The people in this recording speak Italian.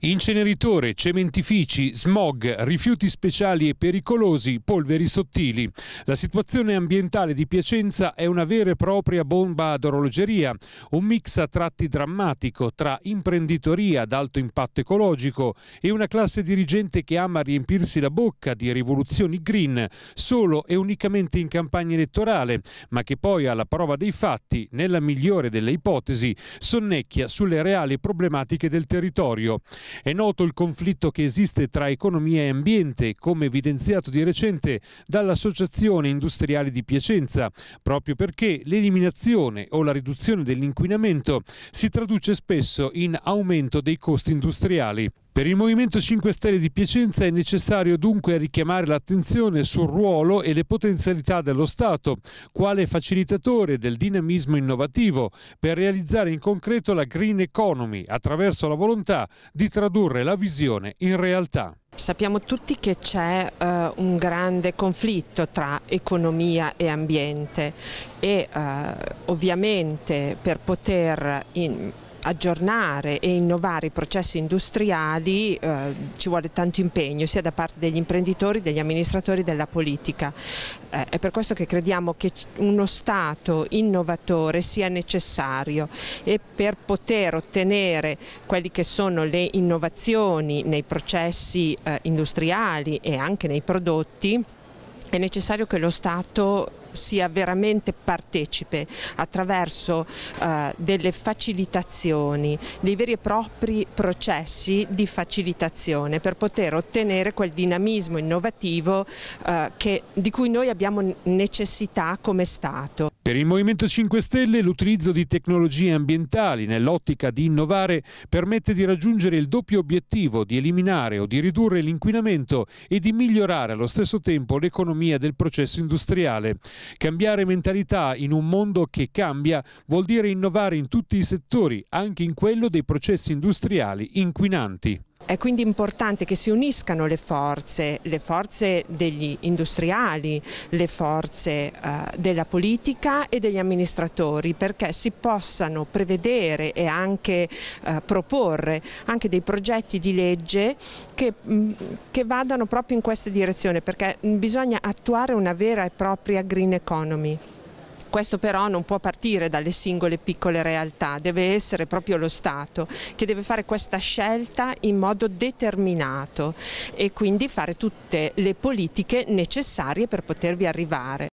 Inceneritore, cementifici, smog, rifiuti speciali e pericolosi, polveri sottili. La situazione ambientale di Piacenza è una vera e propria bomba ad orologeria, un mix a tratti drammatico tra imprenditoria ad alto impatto ecologico e una classe dirigente che ama riempirsi la bocca di rivoluzioni green solo e unicamente in campagna elettorale, ma che poi alla prova dei fatti, nella migliore delle ipotesi, sonnecchia sulle reali problematiche del territorio. È noto il conflitto che esiste tra economia e ambiente, come evidenziato di recente dall'Associazione Industriali di Piacenza, proprio perché l'eliminazione o la riduzione dell'inquinamento si traduce spesso in aumento dei costi industriali. Per il Movimento 5 Stelle di Piacenza è necessario dunque richiamare l'attenzione sul ruolo e le potenzialità dello Stato, quale facilitatore del dinamismo innovativo, per realizzare in concreto la green economy attraverso la volontà di tradurre la visione in realtà. Sappiamo tutti che c'è uh, un grande conflitto tra economia e ambiente e uh, ovviamente per poter in, aggiornare e innovare i processi industriali eh, ci vuole tanto impegno sia da parte degli imprenditori, degli amministratori, e della politica. Eh, è per questo che crediamo che uno Stato innovatore sia necessario e per poter ottenere quelle che sono le innovazioni nei processi eh, industriali e anche nei prodotti è necessario che lo Stato sia veramente partecipe attraverso eh, delle facilitazioni, dei veri e propri processi di facilitazione per poter ottenere quel dinamismo innovativo eh, che, di cui noi abbiamo necessità come Stato. Per il Movimento 5 Stelle l'utilizzo di tecnologie ambientali nell'ottica di innovare permette di raggiungere il doppio obiettivo di eliminare o di ridurre l'inquinamento e di migliorare allo stesso tempo l'economia del processo industriale. Cambiare mentalità in un mondo che cambia vuol dire innovare in tutti i settori, anche in quello dei processi industriali inquinanti. È quindi importante che si uniscano le forze, le forze degli industriali, le forze eh, della politica e degli amministratori perché si possano prevedere e anche eh, proporre anche dei progetti di legge che, mm, che vadano proprio in questa direzione perché mm, bisogna attuare una vera e propria green economy. Questo però non può partire dalle singole piccole realtà, deve essere proprio lo Stato che deve fare questa scelta in modo determinato e quindi fare tutte le politiche necessarie per potervi arrivare.